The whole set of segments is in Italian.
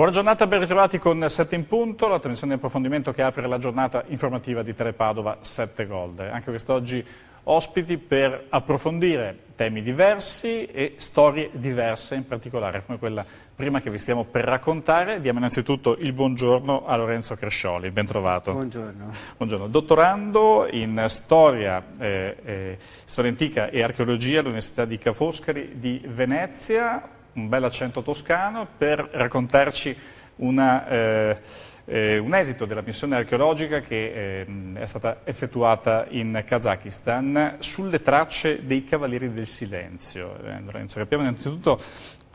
Buona giornata, ben ritrovati con 7 in punto, la trasmissione di approfondimento che apre la giornata informativa di Telepadova 7 Gold. Anche quest'oggi ospiti per approfondire temi diversi e storie diverse, in particolare come quella prima che vi stiamo per raccontare. Diamo innanzitutto il buongiorno a Lorenzo Crescioli, ben trovato. Buongiorno. buongiorno. Dottorando in storia, eh, eh, storia antica e archeologia all'Università di Ca' Foscari di Venezia, un bel accento toscano per raccontarci una, eh, eh, un esito della missione archeologica che eh, è stata effettuata in Kazakistan sulle tracce dei Cavalieri del Silenzio. Eh, Lorenzo, capiamo innanzitutto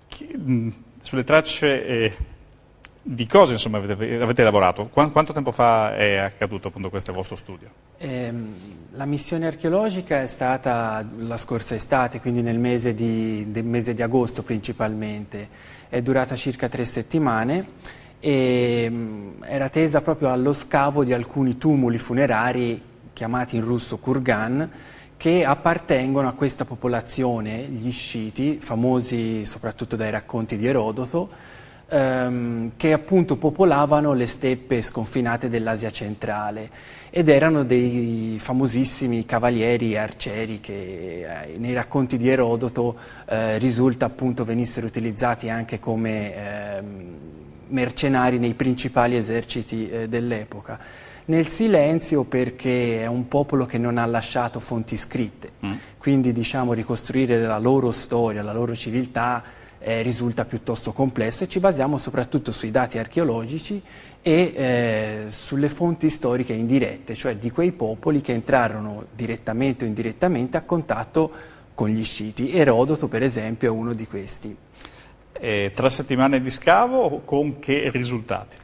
chi, mh, sulle tracce eh, di cosa insomma, avete, avete, lavorato? Quanto tempo fa è accaduto appunto, questo vostro studio? Eh, la missione archeologica è stata la scorsa estate, quindi nel mese di, mese di agosto principalmente. È durata circa tre settimane e mm, era tesa proprio allo scavo di alcuni tumuli funerari chiamati in russo kurgan che appartengono a questa popolazione, gli sciti, famosi soprattutto dai racconti di Erodoto, ehm, che appunto popolavano le steppe sconfinate dell'Asia centrale ed erano dei famosissimi cavalieri e arcieri che eh, nei racconti di Erodoto eh, risulta appunto venissero utilizzati anche come ehm, mercenari nei principali eserciti eh, dell'epoca nel silenzio perché è un popolo che non ha lasciato fonti scritte, mm. quindi diciamo ricostruire la loro storia, la loro civiltà eh, risulta piuttosto complesso e ci basiamo soprattutto sui dati archeologici e eh, sulle fonti storiche indirette, cioè di quei popoli che entrarono direttamente o indirettamente a contatto con gli sciti. Erodoto, per esempio, è uno di questi. Eh, tre settimane di scavo con che risultati?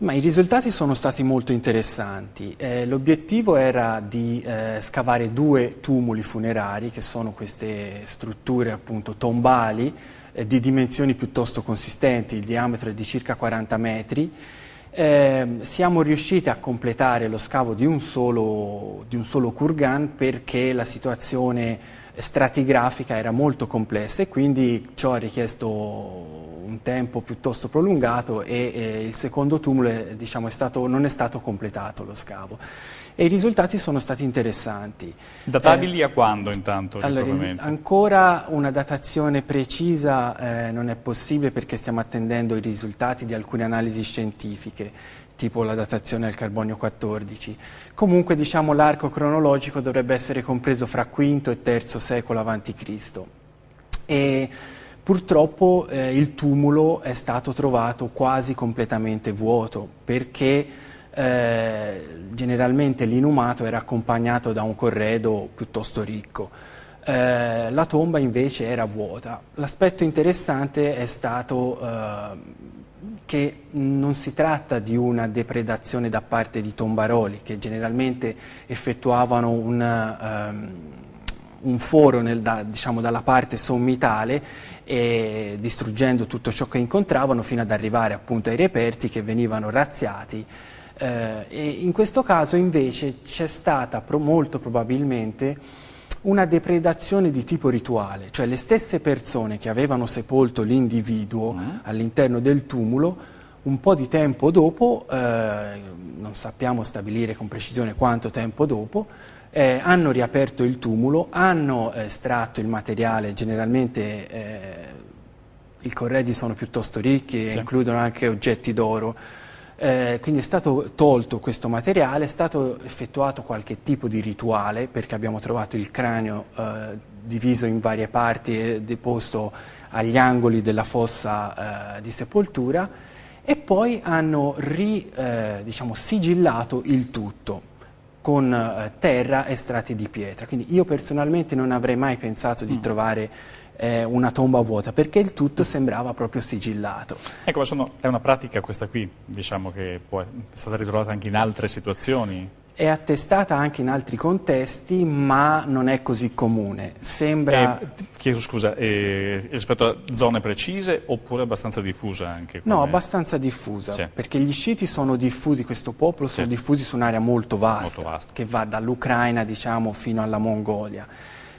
Ma i risultati sono stati molto interessanti. Eh, l'obiettivo era di eh, scavare due tumuli funerari, che sono queste strutture appunto tombali, eh, di dimensioni piuttosto consistenti, il diametro è di circa 40 metri. Ehm, siamo riusciti a completare lo scavo di un solo, di un solo kurgan perché la situazione stratigrafica era molto complessa e quindi ciò ha richiesto tempo piuttosto prolungato e eh, il secondo tumulo è, diciamo, è stato, non è stato completato lo scavo. E i risultati sono stati interessanti. Databili eh, a quando intanto? Allora, ancora una datazione precisa eh, non è possibile perché stiamo attendendo i risultati di alcune analisi scientifiche tipo la datazione al carbonio 14. Comunque diciamo l'arco cronologico dovrebbe essere compreso fra V e III secolo a.C. Purtroppo eh, il tumulo è stato trovato quasi completamente vuoto perché eh, generalmente l'inumato era accompagnato da un corredo piuttosto ricco. Eh, la tomba invece era vuota. L'aspetto interessante è stato eh, che non si tratta di una depredazione da parte di tombaroli che generalmente effettuavano un... Um, un foro nel, da, diciamo, dalla parte sommitale e distruggendo tutto ciò che incontravano fino ad arrivare appunto ai reperti che venivano razziati. Eh, in questo caso invece c'è stata pro, molto probabilmente una depredazione di tipo rituale, cioè le stesse persone che avevano sepolto l'individuo eh? all'interno del tumulo un po' di tempo dopo, eh, non sappiamo stabilire con precisione quanto tempo dopo, eh, hanno riaperto il tumulo, hanno estratto eh, il materiale generalmente... Eh, i corredi sono piuttosto ricchi sì. includono anche oggetti d'oro. Eh, quindi è stato tolto questo materiale, è stato effettuato qualche tipo di rituale perché abbiamo trovato il cranio eh, diviso in varie parti e deposto agli angoli della fossa eh, di sepoltura e poi hanno ri, eh, diciamo, sigillato il tutto con eh, terra e strati di pietra. Quindi io personalmente non avrei mai pensato di mm. trovare eh, una tomba vuota, perché il tutto sembrava proprio sigillato. Ecco, sono, è una pratica questa qui, diciamo, che può, è stata ritrovata anche in altre situazioni? È attestata anche in altri contesti, ma non è così comune. Sembra... Eh, chiedo scusa, eh, rispetto a zone precise oppure abbastanza diffusa anche? Come... No, abbastanza diffusa, sì. perché gli sciiti sono diffusi, questo popolo, sono sì. diffusi su un'area molto vasta, molto vasta, che va dall'Ucraina diciamo, fino alla Mongolia.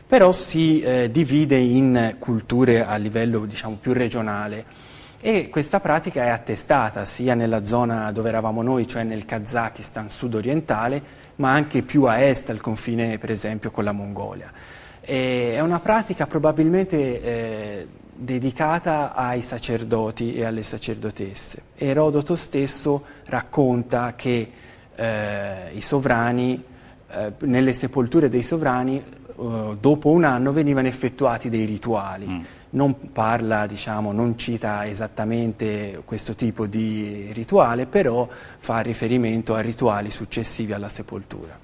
Però si eh, divide in culture a livello diciamo, più regionale e questa pratica è attestata sia nella zona dove eravamo noi, cioè nel Kazakistan sud-orientale, ma anche più a est, al confine per esempio con la Mongolia. E è una pratica probabilmente eh, dedicata ai sacerdoti e alle sacerdotesse. Erodoto stesso racconta che eh, i sovrani, eh, nelle sepolture dei sovrani, eh, dopo un anno venivano effettuati dei rituali. Mm non parla, diciamo, non cita esattamente questo tipo di rituale, però fa riferimento a rituali successivi alla sepoltura.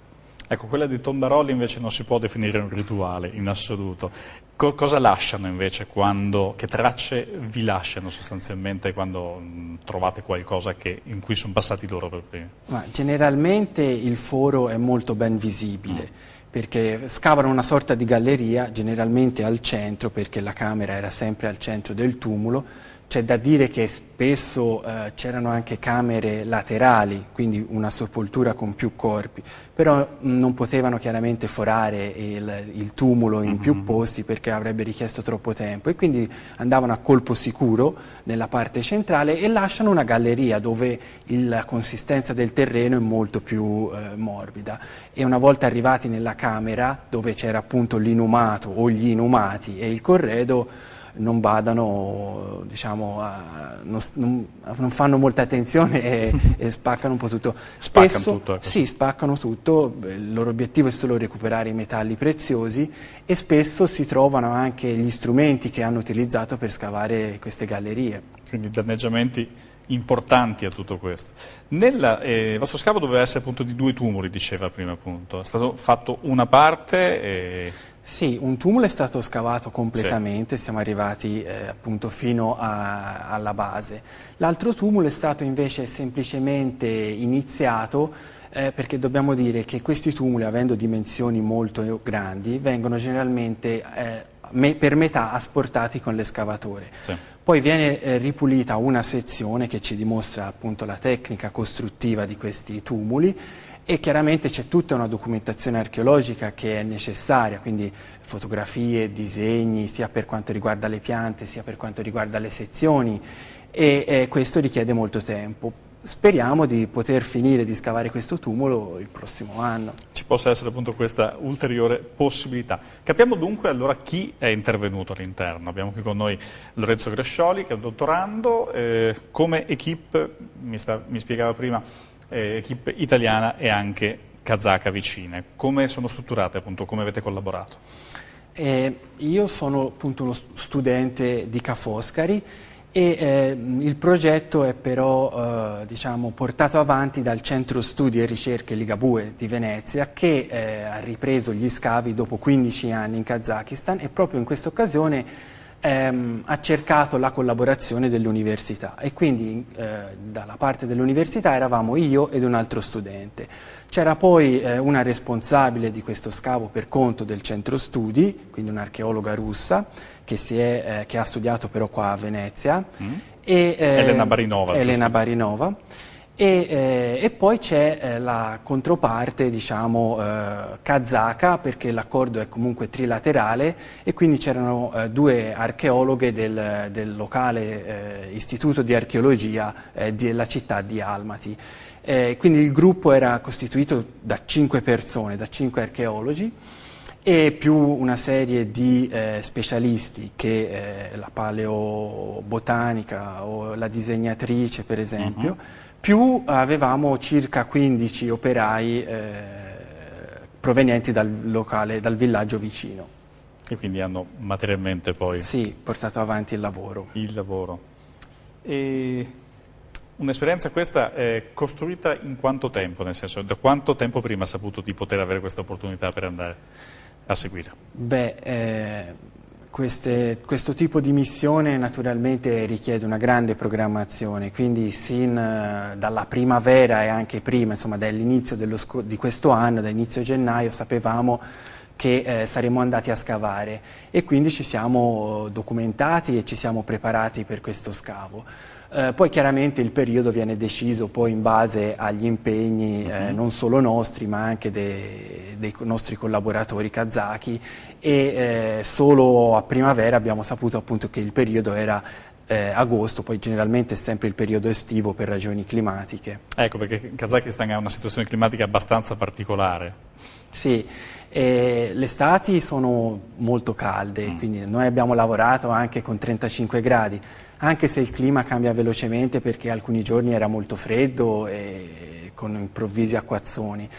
Ecco, quella di Tombaroli invece non si può definire un rituale in assoluto. Co cosa lasciano invece quando, che tracce vi lasciano sostanzialmente quando mh, trovate qualcosa che, in cui sono passati loro per prima? Ma generalmente il foro è molto ben visibile. Mm perché scavano una sorta di galleria generalmente al centro perché la camera era sempre al centro del tumulo c'è da dire che spesso eh, c'erano anche camere laterali, quindi una sepoltura con più corpi, però mh, mm, non potevano chiaramente forare il, il tumulo in mm -hmm. più mm-hmm. posti perché avrebbe richiesto troppo tempo e quindi andavano a colpo sicuro nella parte centrale e lasciano una galleria dove il, la consistenza del terreno è molto più eh, morbida e una volta arrivati nella camera dove c'era appunto l'inumato o gli inumati e il corredo non badano, diciamo, a, non, non, non, fanno molta attenzione e, e spaccano un po' tutto. Spesso, spaccano tutto? Ecco. Sì, spaccano tutto, il loro obiettivo è solo recuperare i metalli preziosi e spesso si trovano anche gli strumenti che hanno utilizzato per scavare queste gallerie. Quindi danneggiamenti importanti a tutto questo. Nella, eh, il vostro scavo doveva essere appunto di due tumori, diceva prima appunto, è stato fatto una parte... E... Sì, un tumulo è stato scavato completamente, sì. siamo arrivati eh, appunto fino a, alla base. L'altro tumulo è stato invece semplicemente iniziato eh, perché dobbiamo dire che questi tumuli, avendo dimensioni molto grandi, vengono generalmente eh, me, per metà asportati con l'escavatore. Sì. Poi viene eh, ripulita una sezione che ci dimostra appunto la tecnica costruttiva di questi tumuli e chiaramente c'è tutta una documentazione archeologica che è necessaria, quindi fotografie, disegni, sia per quanto riguarda le piante, sia per quanto riguarda le sezioni e eh, questo richiede molto tempo. Speriamo di poter finire di scavare questo tumulo il prossimo anno. Ci possa essere appunto questa ulteriore possibilità. Capiamo dunque allora chi è intervenuto all'interno. Abbiamo qui con noi Lorenzo Grescioli che è un dottorando, eh, come equip, mi, sta, mi spiegava prima, eh, equipe italiana e anche kazaka vicine. Come sono strutturate appunto, come avete collaborato? Eh, io sono appunto uno studente di Ca' Foscari e eh, il progetto è però eh, diciamo, portato avanti dal Centro Studi e Ricerche Ligabue di Venezia che eh, ha ripreso gli scavi dopo 15 anni in Kazakistan e proprio in questa occasione ehm, ha cercato la collaborazione dell'università e quindi eh, dalla parte dell'università eravamo io ed un altro studente. C'era poi eh, una responsabile di questo scavo per conto del centro studi, quindi un'archeologa russa che, è, eh, che, ha studiato però qua a Venezia. Mm. E, eh, Elena Barinova. Elena Barinova e, eh, e, poi c'è eh, la controparte, diciamo, eh, kazaka, perché l'accordo è comunque trilaterale e quindi c'erano eh, due archeologhe del, del locale eh, istituto di archeologia eh, della città di Almaty. quindi il gruppo era costituito da cinque persone, da cinque archeologi e più una serie di eh, specialisti che eh, la paleobotanica o la disegnatrice per esempio, uh-huh più avevamo circa 15 operai eh, provenienti dal, locale, dal villaggio vicino. E quindi hanno materialmente poi... Sì, portato avanti il lavoro. Il lavoro. E Un'esperienza questa eh, costruita in quanto tempo? Nel senso, da quanto tempo prima ha saputo di poter avere questa opportunità per andare a seguire? Beh, eh, queste, questo tipo di missione naturalmente richiede una grande programmazione, quindi sin eh, dalla primavera e anche prima, insomma dall'inizio di questo anno, dall'inizio gennaio, sapevamo che eh, saremmo andati a scavare e quindi ci siamo documentati e ci siamo preparati per questo scavo. Eh, poi chiaramente il periodo viene deciso poi in base agli impegni eh, mhm. non solo nostri ma anche de, dei nostri collaboratori kazaki e eh, solo a primavera abbiamo saputo appunto che il periodo era eh, agosto, poi generalmente è sempre il periodo estivo per ragioni climatiche. Ecco, perché Kazakistan ha una situazione climatica abbastanza particolare. Sì, eh, le estati sono molto calde, mm. quindi noi abbiamo lavorato anche con 35 gradi, anche se il clima cambia velocemente perché alcuni giorni era molto freddo e con improvvisi acquazzoni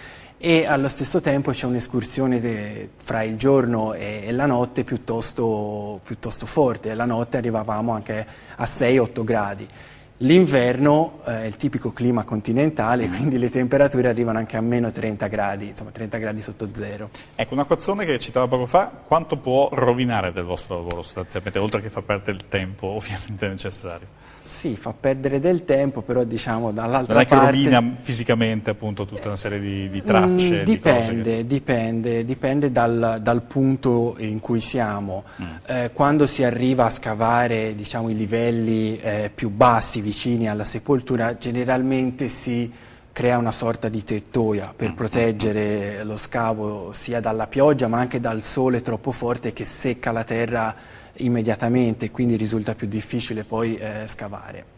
e allo stesso tempo c'è un'escursione fra il giorno e, e la notte piuttosto, piuttosto, forte, la notte arrivavamo anche a 6-8 gradi. L'inverno eh, è il tipico clima continentale, mm. quindi le temperature arrivano anche a meno 30 gradi, insomma 30 gradi sotto zero. Ecco, una questione che citava poco fa, quanto può rovinare del vostro lavoro sostanzialmente, oltre che far perdere il tempo ovviamente necessario? Sì, fa perdere del tempo, però diciamo dall'altra parte... Non è che rovina fisicamente appunto tutta una serie di, di tracce? Mm, dipende, di che... dipende, dipende dal, dal, punto in cui siamo. Mm. Eh, quando si arriva a scavare diciamo, i livelli eh, più bassi vicini alla sepoltura, generalmente si crea una sorta di tettoia per mm, mm, proteggere mm. lo scavo sia dalla pioggia ma anche dal sole troppo forte che secca la terra immediatamente quindi risulta più difficile poi eh, scavare.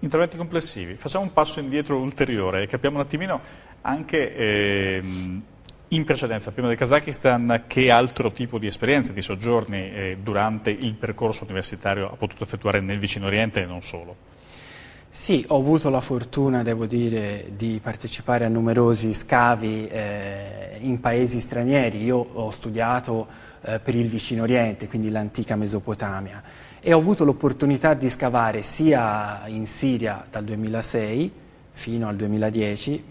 Interventi complessivi. Facciamo un passo indietro ulteriore e capiamo un attimino anche ehm, in precedenza, prima del Kazakistan, che altro tipo di esperienze, di soggiorni eh, durante il percorso universitario ha potuto effettuare nel vicino Oriente e non solo. Sì, ho avuto la fortuna, devo dire, di partecipare a numerosi scavi eh, in paesi stranieri. Io ho studiato eh, per il vicino Oriente, quindi l'antica Mesopotamia. E ho avuto l'opportunità di scavare sia in Siria dal 2006 fino al 2010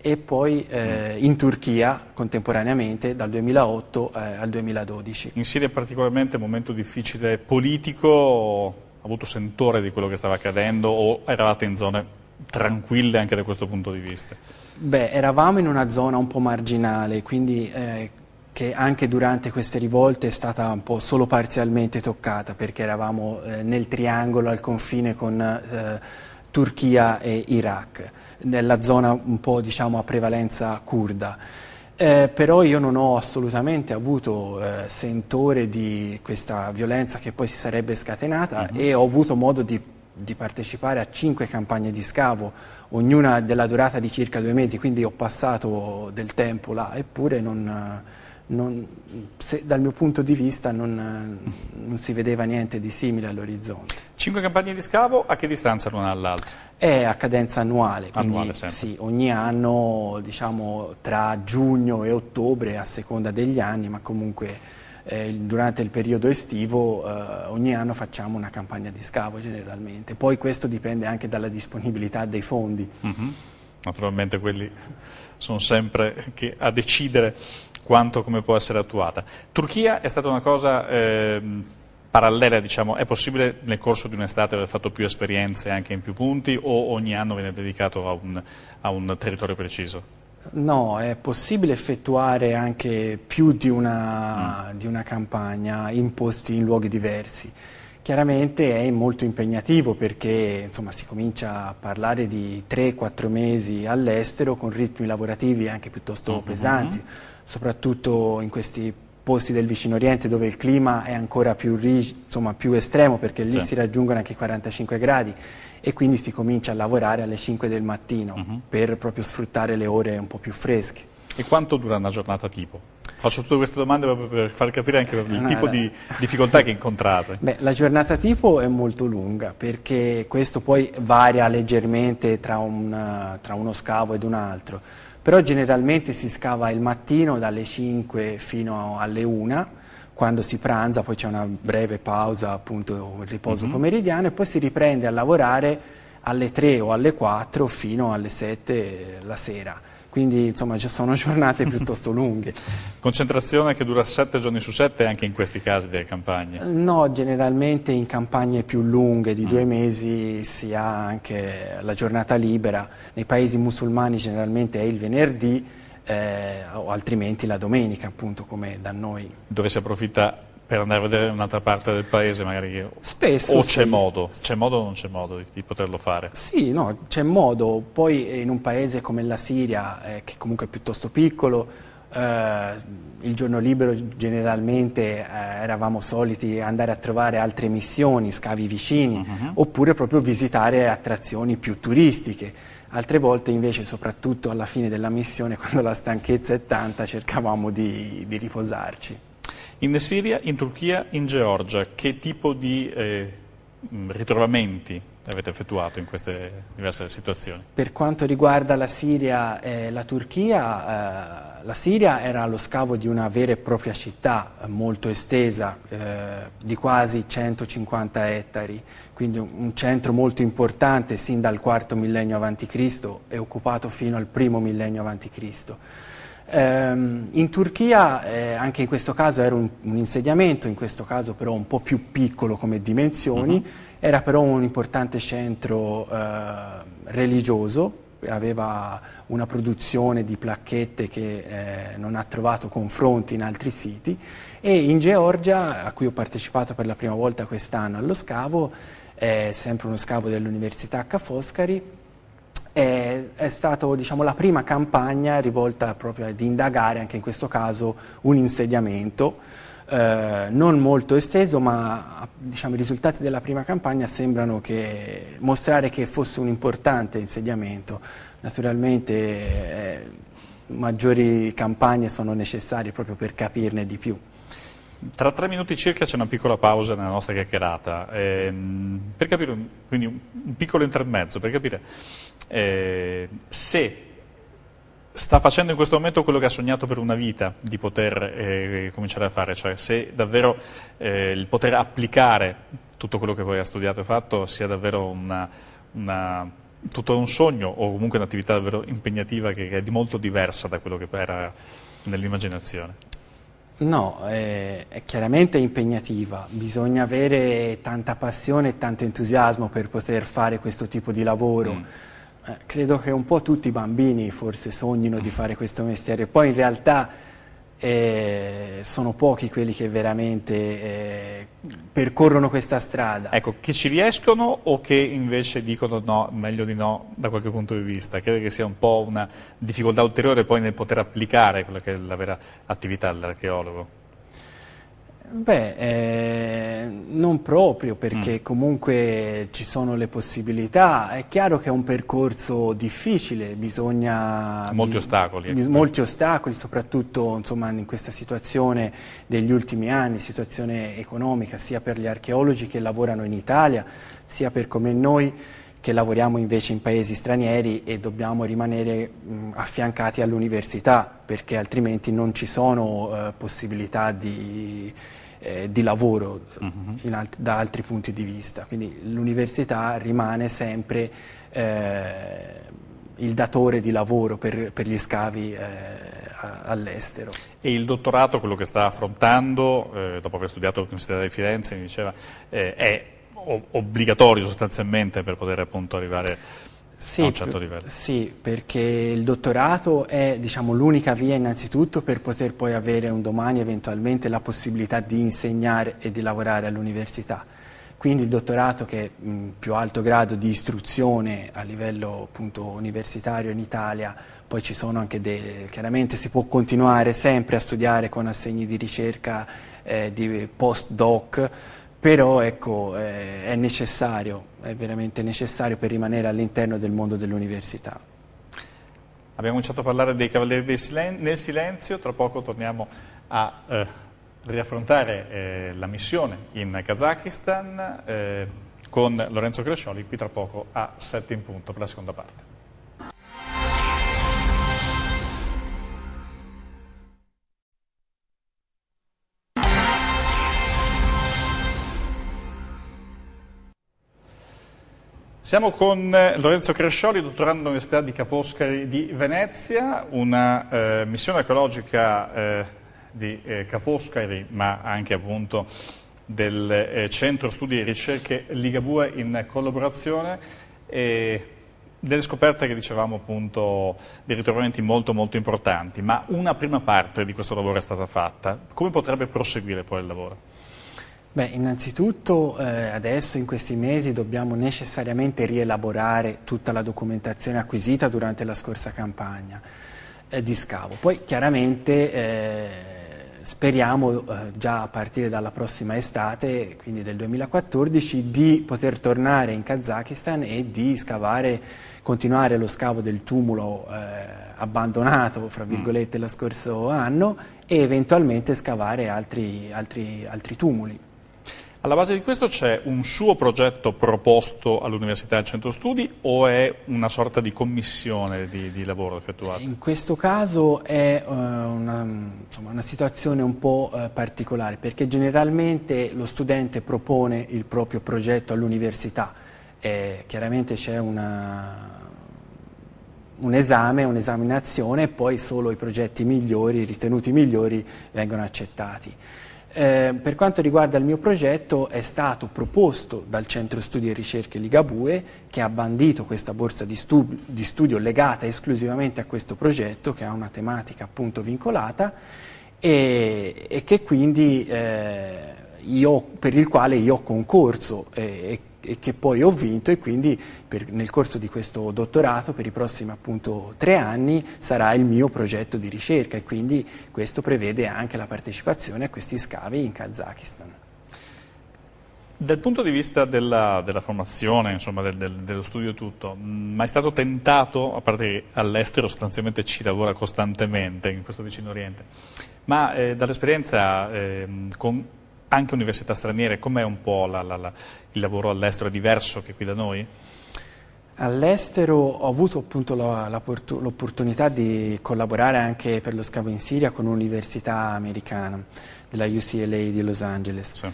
e poi eh, in Turchia contemporaneamente dal 2008 eh, al 2012. In Siria particolarmente un momento difficile politico, ha avuto sentore di quello che stava accadendo o eravate in zone tranquille anche da questo punto di vista? Beh, eravamo in una zona un po' marginale, quindi eh, che anche durante queste rivolte è stata un po' solo parzialmente toccata perché eravamo eh, nel triangolo al confine con eh, Turchia e Iraq, nella zona un po' diciamo a prevalenza kurda. Eh, però io non ho assolutamente avuto eh, sentore di questa violenza che poi si sarebbe scatenata uh-huh. e ho avuto modo di di partecipare a cinque campagne di scavo, ognuna della durata di circa due mesi, quindi ho passato del tempo là, eppure non, non, se, dal mio punto di vista non, non si vedeva niente di simile all'orizzonte. Cinque campagne di scavo a che distanza l'una all'altra? È a cadenza annuale, quindi annuale sì, ogni anno diciamo, tra giugno e ottobre a seconda degli anni, ma comunque eh, durante il periodo estivo eh, ogni anno facciamo una campagna di scavo generalmente. Poi questo dipende anche dalla disponibilità dei fondi. Mm -hmm naturalmente quelli sono sempre a decidere quanto come può essere attuata. Turchia è stata una cosa eh, parallela, diciamo, è possibile nel corso di un'estate aver fatto più esperienze anche in più punti o ogni anno viene dedicato a un, a un territorio preciso? No, è possibile effettuare anche più di una, mm. di una campagna in posti, in luoghi diversi. Chiaramente è molto impegnativo perché insomma, si comincia a parlare di 3-4 mesi all'estero con ritmi lavorativi anche piuttosto uh mm-hmm. -huh. pesanti, soprattutto in questi posti del vicino oriente dove il clima è ancora più, insomma, più estremo perché lì sì. si raggiungono anche i 45 gradi e quindi si comincia a lavorare alle 5 del mattino uh mm-hmm. -huh. per proprio sfruttare le ore un po' più fresche. E quanto dura una giornata tipo? Faccio tutte queste domande proprio per far capire anche il tipo di difficoltà che incontrate. Beh, la giornata tipo è molto lunga perché questo poi varia leggermente tra, un, tra uno scavo ed un altro, però generalmente si scava il mattino dalle 5 fino alle 1 quando si pranza, poi c'è una breve pausa, appunto il riposo mm -hmm. pomeridiano e poi si riprende a lavorare alle 3 o alle 4 fino alle 7 la sera quindi insomma ci sono giornate piuttosto lunghe. Concentrazione che dura 7 giorni su 7 anche in questi casi delle campagne? No, generalmente in campagne più lunghe di mm. due mesi si ha anche la giornata libera, nei paesi musulmani generalmente è il venerdì eh, o altrimenti la domenica appunto come da noi. Dove si approfitta per andare a vedere un'altra parte del paese magari Spesso o c'è sì. modo, c'è modo o non c'è modo di, di, poterlo fare? Sì, no, c'è modo, poi in un paese come la Siria eh, che comunque è piuttosto piccolo eh, il giorno libero generalmente eh, eravamo soliti andare a trovare altre missioni, scavi vicini uh mm-hmm. -huh. oppure proprio visitare attrazioni più turistiche Altre volte invece, soprattutto alla fine della missione, quando la stanchezza è tanta, cercavamo di, di riposarci. In Siria, in Turchia, in Georgia, che tipo di eh, mm, ritrovamenti avete effettuato in queste diverse situazioni? Per quanto riguarda la Siria e eh, la Turchia, eh, la Siria era lo scavo di una vera e propria città eh, molto estesa, eh, di quasi 150 ettari, quindi un centro molto importante sin dal IV millennio a.C. e occupato fino al primo millennio a.C. Ehm, in Turchia eh, anche in questo caso era un, un, insediamento, in questo caso però un po' più piccolo come dimensioni, uh-huh. era però un importante centro eh, religioso, aveva una produzione di placchette che eh, non ha trovato confronti in altri siti e in Georgia, a cui ho partecipato per la prima volta quest'anno allo scavo, è sempre uno scavo dell'Università Ca' Foscari, è, è stata diciamo, la prima campagna rivolta proprio ad indagare, anche in questo caso, un insediamento. Eh, non molto esteso, ma diciamo, i risultati della prima campagna sembrano che mostrare che fosse un importante insediamento. Naturalmente eh, maggiori campagne sono necessarie proprio per capirne di più. Tra tre minuti circa c'è una piccola pausa nella nostra chiacchierata, ehm, per capire, quindi un, un, piccolo intermezzo, per capire eh, se sta facendo in questo momento quello che ha sognato per una vita di poter eh, cominciare a fare, cioè se davvero eh, il poter applicare tutto quello che voi ha studiato e fatto sia davvero una, una, tutto un sogno o comunque un'attività davvero impegnativa che, che è di molto diversa da quello che era nell'immaginazione. No, è, è chiaramente impegnativa, bisogna avere tanta passione e tanto entusiasmo per poter fare questo tipo di lavoro. Mm. Eh, credo che un po' tutti i bambini forse sognino di fare questo mestiere, poi in realtà eh, sono pochi quelli che veramente eh, percorrono questa strada. Ecco, che ci riescono o che invece dicono no, meglio di no da qualche punto di vista? Credo che sia un po' una difficoltà ulteriore poi nel poter applicare quella che è la vera attività dell'archeologo. Beh, eh, non proprio perché mm. comunque ci sono le possibilità. È chiaro che è un percorso difficile, bisogna... Molti ostacoli. Bis, ecco. molti ostacoli, soprattutto insomma, in questa situazione degli ultimi anni, situazione economica sia per gli archeologi che lavorano in Italia, sia per come noi che lavoriamo invece in paesi stranieri e dobbiamo rimanere mh, mm, affiancati all'università perché altrimenti non ci sono eh, possibilità di eh, di lavoro uh-huh. alt- da altri punti di vista. Quindi l'università rimane sempre eh, il datore di lavoro per, per gli scavi eh, all'estero. E il dottorato, quello che sta affrontando, eh, dopo aver studiato all'Università di Firenze, mi diceva, eh, è obbligatorio sostanzialmente per poter appunto arrivare sì, a un certo livello. Sì, perché il dottorato è diciamo, l'unica via innanzitutto per poter poi avere un domani eventualmente la possibilità di insegnare e di lavorare all'università. Quindi il dottorato che è il più alto grado di istruzione a livello appunto, universitario in Italia, poi ci sono anche dei, chiaramente si può continuare sempre a studiare con assegni di ricerca eh, di postdoc, però ecco, è, è necessario, è veramente necessario per rimanere all'interno del mondo dell'università. Abbiamo cominciato a parlare dei Cavalieri del silen nel Silenzio, tra poco torniamo a eh, riaffrontare eh, la missione in Kazakistan eh, con Lorenzo Crescioli, qui tra poco a 7 in punto per la seconda parte. Siamo con eh, Lorenzo Crescioli, dottorando all'Università di Caposcari di Venezia, una eh, missione archeologica eh, di eh, Caposcari, ma anche appunto del eh, Centro Studi e Ricerche Ligabue in collaborazione E delle scoperte che dicevamo appunto dei ritrovamenti molto molto importanti, ma una prima parte di questo lavoro è stata fatta. Come potrebbe proseguire poi il lavoro? Beh, innanzitutto eh, adesso in questi mesi dobbiamo necessariamente rielaborare tutta la documentazione acquisita durante la scorsa campagna eh, di scavo. Poi chiaramente eh, speriamo eh, già a partire dalla prossima estate, quindi del 2014, di poter tornare in Kazakistan e di scavare, continuare lo scavo del tumulo eh, abbandonato, fra mm. virgolette, lo scorso anno e eventualmente scavare altri, altri, altri tumuli. Alla base di questo c'è un suo progetto proposto all'Università del Centro Studi o è una sorta di commissione di, di lavoro effettuato? In questo caso è uh, una, insomma, una, situazione un po' uh, particolare perché generalmente lo studente propone il proprio progetto all'università e eh, chiaramente c'è una, un esame, un'esaminazione e poi solo i progetti migliori, ritenuti migliori, vengono accettati. Ehm, per quanto riguarda il mio progetto è stato proposto dal Centro Studi e Ricerche Ligabue che ha bandito questa borsa di, stu di studio legata esclusivamente a questo progetto che ha una tematica appunto vincolata e, e che quindi eh, io, per il quale io ho concorso e, e che poi ho vinto e quindi per, nel corso di questo dottorato per i prossimi appunto tre anni sarà il mio progetto di ricerca e quindi questo prevede anche la partecipazione a questi scavi in Kazakistan. Dal punto di vista della, della formazione, insomma, del, del, dello studio tutto, mm, ma è stato tentato, a parte che all'estero sostanzialmente ci lavora costantemente in questo vicino Oriente, ma eh, dall'esperienza eh, con anche università straniere, com'è un po' la, la, la, il lavoro all'estero? È diverso che qui da noi? All'estero ho avuto appunto l'opportunità di collaborare anche per lo scavo in Siria con un'università americana, della UCLA di Los Angeles. Sì.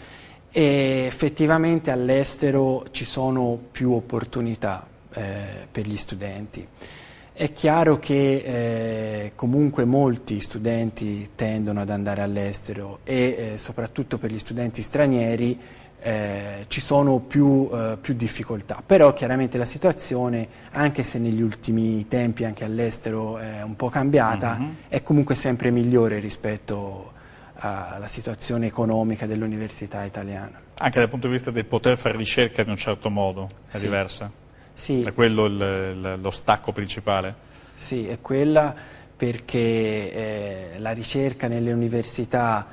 E effettivamente all'estero ci sono più opportunità eh, per gli studenti. È chiaro che eh, comunque molti studenti tendono ad andare all'estero e eh, soprattutto per gli studenti stranieri eh, ci sono più, eh, più, difficoltà, però chiaramente la situazione, anche se negli ultimi tempi anche all'estero è un po' cambiata, uh-huh. è comunque sempre migliore rispetto alla situazione economica dell'università italiana. Anche dal punto di vista del poter fare ricerca in un certo modo è sì. diversa? Sì. È quello il, il, lo stacco principale? Sì, è quella perché eh, la ricerca nelle università,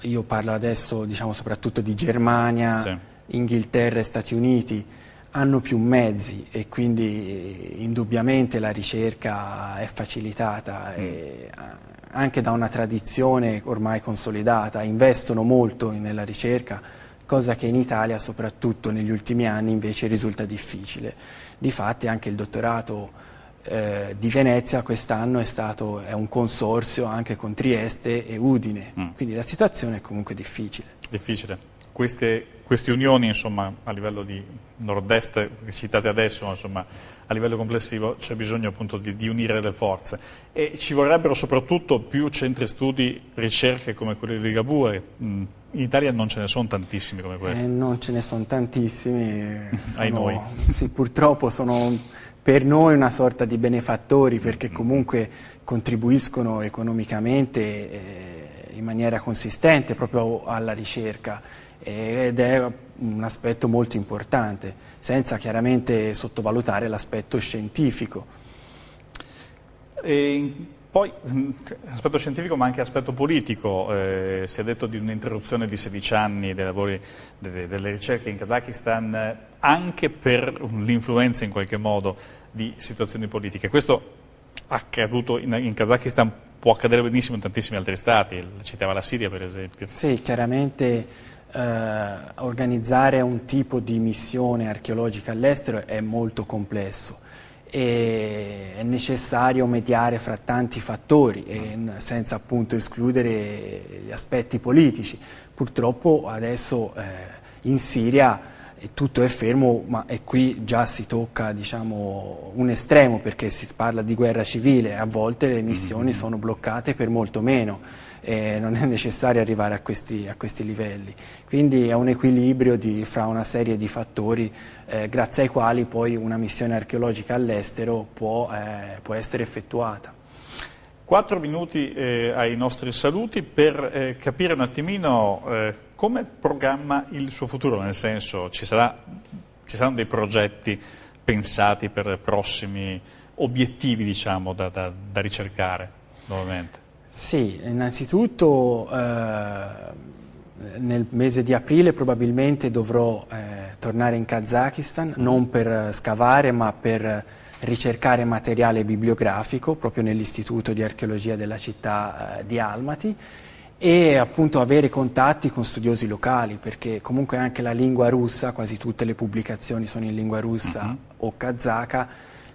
io parlo adesso diciamo, soprattutto di Germania, sì. Inghilterra e Stati Uniti, hanno più mezzi e quindi eh, indubbiamente la ricerca è facilitata mm. e, eh, anche da una tradizione ormai consolidata, investono molto nella ricerca, cosa che in Italia soprattutto negli ultimi anni invece risulta difficile. Difatti anche il dottorato eh, di Venezia quest'anno è stato è un consorzio anche con Trieste e Udine, mm. quindi la situazione è comunque difficile. Difficile. Queste, queste unioni insomma, a livello di nord-est che citate adesso, insomma, a livello complessivo c'è bisogno appunto di, di, unire le forze e ci vorrebbero soprattutto più centri studi, ricerche come quelli di Ligabue, mm. In Italia non ce ne sono tantissimi come eh, questi. Eh, non ce ne sono tantissimi. Sono, Ai noi. Sì, purtroppo sono per noi una sorta di benefattori perché comunque contribuiscono economicamente eh, in maniera consistente proprio alla ricerca ed è un aspetto molto importante, senza chiaramente sottovalutare l'aspetto scientifico. E poi mm, aspetto scientifico ma anche aspetto politico, eh, si è detto di un'interruzione di 16 anni dei lavori, de, delle ricerche in Kazakistan anche per l'influenza in qualche modo di situazioni politiche. Questo accaduto in, in Kazakistan può accadere benissimo in tantissimi altri stati, citava la Siria per esempio. Sì, chiaramente eh, organizzare un tipo di missione archeologica all'estero è molto complesso e è necessario mediare fra tanti fattori senza appunto escludere gli aspetti politici. Purtroppo adesso eh, in Siria tutto è fermo ma è qui già si tocca diciamo, un estremo perché si parla di guerra civile, a volte le missioni mm -hmm. sono bloccate per molto meno eh, non è necessario arrivare a questi, a questi, livelli. Quindi è un equilibrio di, fra una serie di fattori eh, grazie ai quali poi una missione archeologica all'estero può, eh, può essere effettuata. Quattro minuti eh, ai nostri saluti per eh, capire un attimino eh, come programma il suo futuro, nel senso ci, sarà, ci saranno dei progetti pensati per prossimi obiettivi diciamo, da, da, da ricercare nuovamente. Sì, innanzitutto eh, nel mese di aprile probabilmente dovrò eh, tornare in Kazakistan, non per scavare ma per ricercare materiale bibliografico proprio nell'Istituto di Archeologia della città eh, di Almaty e appunto avere contatti con studiosi locali perché comunque anche la lingua russa, quasi tutte le pubblicazioni sono in lingua russa uh mhm. -huh. o kazaka,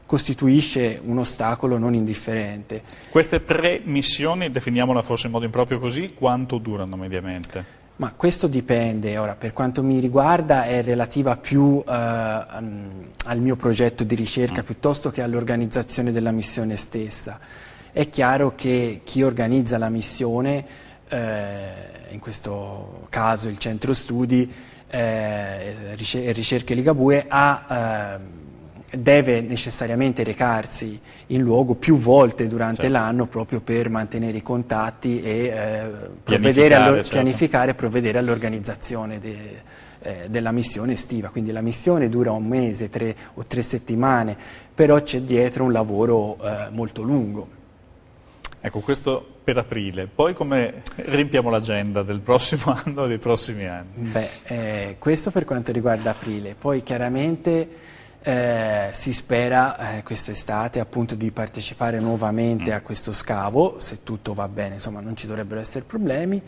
costituisce un ostacolo non indifferente. Queste pre-missioni, definiamola forse in modo improprio così, quanto durano mediamente? Ma questo dipende, ora per quanto mi riguarda è relativa più eh, al mio progetto di ricerca mm. piuttosto che all'organizzazione della missione stessa. È chiaro che chi organizza la missione, eh, in questo caso il centro studi eh, ricerche Ligabue, ha ehm, deve necessariamente recarsi in luogo più volte durante certo. l'anno proprio per mantenere i contatti e eh, provvedere certo. pianificare e provvedere all'organizzazione de, eh, della missione estiva. Quindi la missione dura un mese tre, o tre settimane, però c'è dietro un lavoro eh, molto lungo. Ecco, questo per aprile. Poi come riempiamo l'agenda del prossimo anno e dei prossimi anni? Beh, eh, questo per quanto riguarda aprile. Poi chiaramente eh, si spera eh, quest'estate appunto di partecipare nuovamente mm. a questo scavo, se tutto va bene, insomma non ci dovrebbero essere problemi.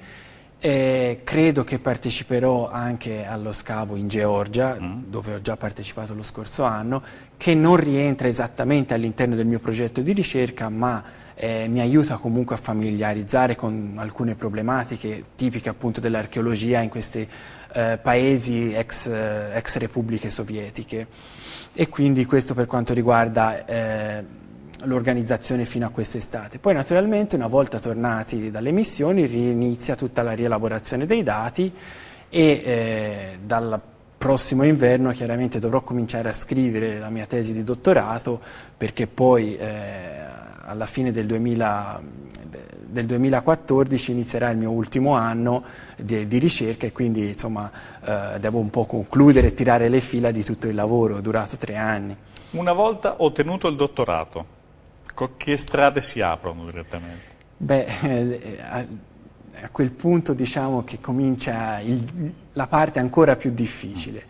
Eh, credo che parteciperò anche allo scavo in Georgia, mm. dove ho già partecipato lo scorso anno, che non rientra esattamente all'interno del mio progetto di ricerca, ma eh, mi aiuta comunque a familiarizzare con alcune problematiche tipiche appunto dell'archeologia in queste eh, paesi ex, eh, ex, repubbliche sovietiche. E quindi questo per quanto riguarda eh, l'organizzazione fino a quest'estate. Poi naturalmente una volta tornati dalle missioni rinizia tutta la rielaborazione dei dati e eh, dal prossimo inverno chiaramente dovrò cominciare a scrivere la mia tesi di dottorato perché poi eh, alla fine del 2000 del 2014 inizierà il mio ultimo anno di, di ricerca e quindi insomma, eh, devo un po' concludere e tirare le fila di tutto il lavoro durato tre anni. Una volta ottenuto il dottorato, che strade si aprono direttamente? Beh, eh, a quel punto diciamo che comincia il, la parte ancora più difficile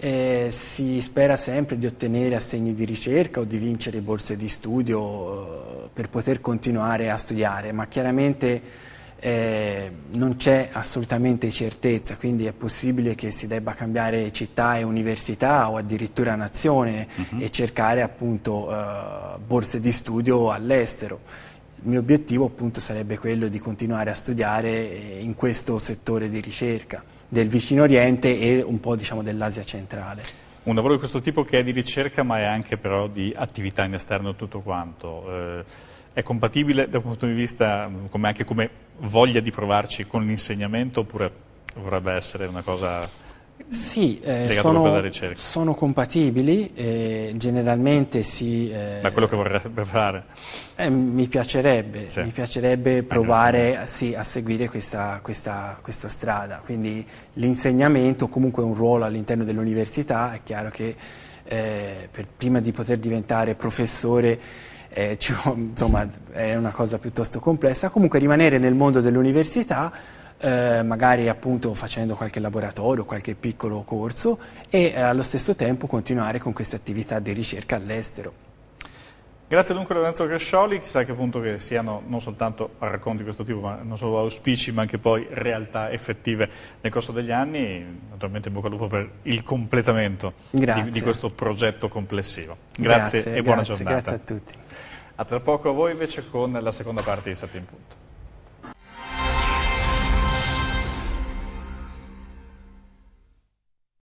eh, si spera sempre di ottenere assegni di ricerca o di vincere borse di studio eh, per poter continuare a studiare, ma chiaramente eh, non c'è assolutamente certezza, quindi è possibile che si debba cambiare città e università o addirittura nazione uh mhm. -huh. e cercare appunto eh, borse di studio all'estero. Il mio obiettivo appunto sarebbe quello di continuare a studiare eh, in questo settore di ricerca del vicino Oriente e un po' diciamo, dell'Asia centrale. Un lavoro di questo tipo che è di ricerca ma è anche però di attività in esterno tutto quanto. Eh, è compatibile da un punto di vista, mm, come anche come voglia di provarci con l'insegnamento oppure dovrebbe essere una cosa sì, eh, sono, sono, compatibili, eh, generalmente si... Eh, Ma quello che vorrebbe fare? Eh, mi piacerebbe, sì. mi piacerebbe provare sì, a seguire questa, questa, questa strada, quindi l'insegnamento comunque un ruolo all'interno dell'università, è chiaro che eh, per, prima di poter diventare professore eh, insomma, è una cosa piuttosto complessa, comunque rimanere nel mondo dell'università eh, magari appunto facendo qualche laboratorio, qualche piccolo corso e eh, allo stesso tempo continuare con queste attività di ricerca all'estero. Grazie dunque Lorenzo Crescioli, chissà che appunto che siano non soltanto racconti di questo tipo, ma non solo auspici, ma anche poi realtà effettive nel corso degli anni. Naturalmente in bocca al lupo per il completamento di, di, questo progetto complessivo. Grazie, grazie e buona grazie, giornata. Grazie a tutti. A tra poco a voi invece con la seconda parte di Sette in Punto.